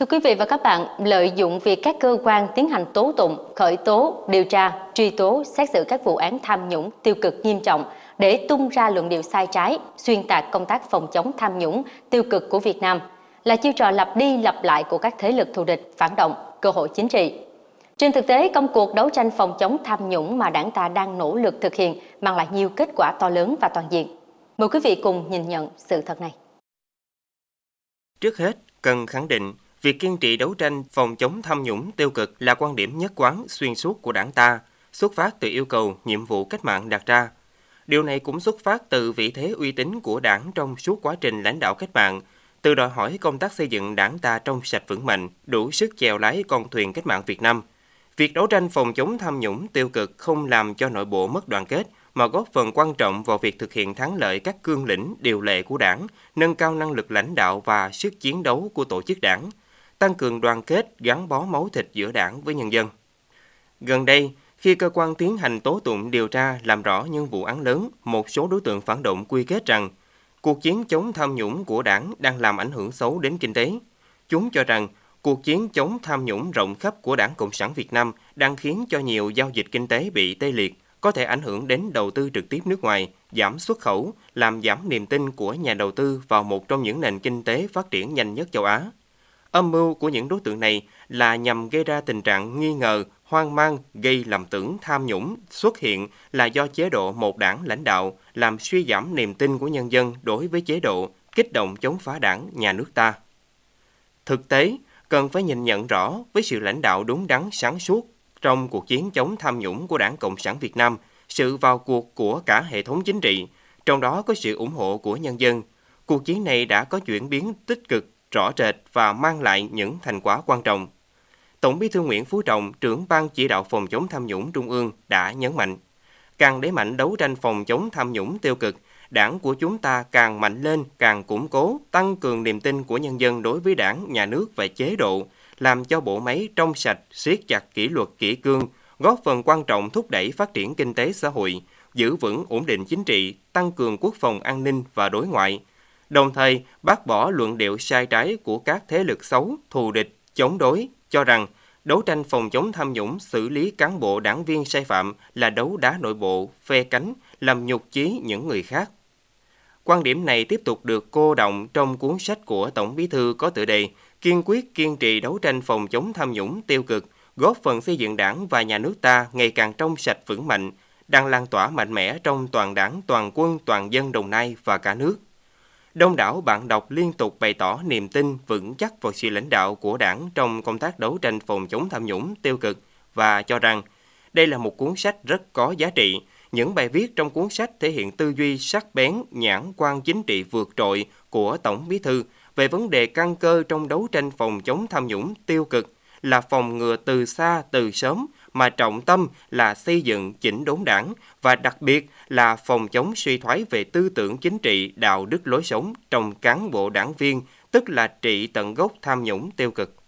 Thưa quý vị và các bạn, lợi dụng việc các cơ quan tiến hành tố tụng, khởi tố, điều tra, truy tố, xét xử các vụ án tham nhũng tiêu cực nghiêm trọng để tung ra luận điệu sai trái, xuyên tạc công tác phòng chống tham nhũng tiêu cực của Việt Nam là chiêu trò lặp đi lặp lại của các thế lực thù địch, phản động, cơ hội chính trị. Trên thực tế, công cuộc đấu tranh phòng chống tham nhũng mà đảng ta đang nỗ lực thực hiện mang lại nhiều kết quả to lớn và toàn diện. Mời quý vị cùng nhìn nhận sự thật này. Trước hết, cần khẳng định Việc kiên trì đấu tranh phòng chống tham nhũng tiêu cực là quan điểm nhất quán xuyên suốt của đảng ta, xuất phát từ yêu cầu, nhiệm vụ cách mạng đặt ra. Điều này cũng xuất phát từ vị thế uy tín của đảng trong suốt quá trình lãnh đạo cách mạng, từ đòi hỏi công tác xây dựng đảng ta trong sạch vững mạnh, đủ sức chèo lái con thuyền cách mạng Việt Nam. Việc đấu tranh phòng chống tham nhũng tiêu cực không làm cho nội bộ mất đoàn kết, mà góp phần quan trọng vào việc thực hiện thắng lợi các cương lĩnh, điều lệ của đảng, nâng cao năng lực lãnh đạo và sức chiến đấu của tổ chức đảng – tăng cường đoàn kết gắn bó máu thịt giữa đảng với nhân dân. Gần đây, khi cơ quan tiến hành tố tụng điều tra làm rõ những vụ án lớn, một số đối tượng phản động quy kết rằng cuộc chiến chống tham nhũng của đảng đang làm ảnh hưởng xấu đến kinh tế. Chúng cho rằng cuộc chiến chống tham nhũng rộng khắp của Đảng Cộng sản Việt Nam đang khiến cho nhiều giao dịch kinh tế bị tê liệt, có thể ảnh hưởng đến đầu tư trực tiếp nước ngoài, giảm xuất khẩu, làm giảm niềm tin của nhà đầu tư vào một trong những nền kinh tế phát triển nhanh nhất châu Á. Âm mưu của những đối tượng này là nhằm gây ra tình trạng nghi ngờ, hoang mang, gây lầm tưởng tham nhũng xuất hiện là do chế độ một đảng lãnh đạo làm suy giảm niềm tin của nhân dân đối với chế độ, kích động chống phá đảng, nhà nước ta. Thực tế, cần phải nhìn nhận rõ với sự lãnh đạo đúng đắn sáng suốt trong cuộc chiến chống tham nhũng của Đảng Cộng sản Việt Nam, sự vào cuộc của cả hệ thống chính trị, trong đó có sự ủng hộ của nhân dân. Cuộc chiến này đã có chuyển biến tích cực rõ rệt và mang lại những thành quả quan trọng. Tổng Bí thư Nguyễn Phú Trọng, trưởng ban chỉ đạo phòng chống tham nhũng Trung ương đã nhấn mạnh, càng đẩy mạnh đấu tranh phòng chống tham nhũng tiêu cực, đảng của chúng ta càng mạnh lên, càng củng cố, tăng cường niềm tin của nhân dân đối với đảng, nhà nước và chế độ, làm cho bộ máy trong sạch, siết chặt kỷ luật kỷ cương, góp phần quan trọng thúc đẩy phát triển kinh tế xã hội, giữ vững ổn định chính trị, tăng cường quốc phòng an ninh và đối ngoại – đồng thời bác bỏ luận điệu sai trái của các thế lực xấu, thù địch, chống đối, cho rằng đấu tranh phòng chống tham nhũng xử lý cán bộ đảng viên sai phạm là đấu đá nội bộ, phe cánh, làm nhục chí những người khác. Quan điểm này tiếp tục được cô động trong cuốn sách của Tổng Bí thư có tựa đề Kiên quyết kiên trì đấu tranh phòng chống tham nhũng tiêu cực, góp phần xây dựng đảng và nhà nước ta ngày càng trong sạch vững mạnh, đang lan tỏa mạnh mẽ trong toàn đảng, toàn quân, toàn dân Đồng Nai và cả nước. Đông đảo bạn đọc liên tục bày tỏ niềm tin vững chắc vào sự lãnh đạo của đảng trong công tác đấu tranh phòng chống tham nhũng tiêu cực và cho rằng đây là một cuốn sách rất có giá trị. Những bài viết trong cuốn sách thể hiện tư duy sắc bén, nhãn quan chính trị vượt trội của Tổng Bí Thư về vấn đề căn cơ trong đấu tranh phòng chống tham nhũng tiêu cực là phòng ngừa từ xa từ sớm mà trọng tâm là xây dựng chỉnh đốn đảng và đặc biệt là phòng chống suy thoái về tư tưởng chính trị, đạo đức lối sống trong cán bộ đảng viên, tức là trị tận gốc tham nhũng tiêu cực.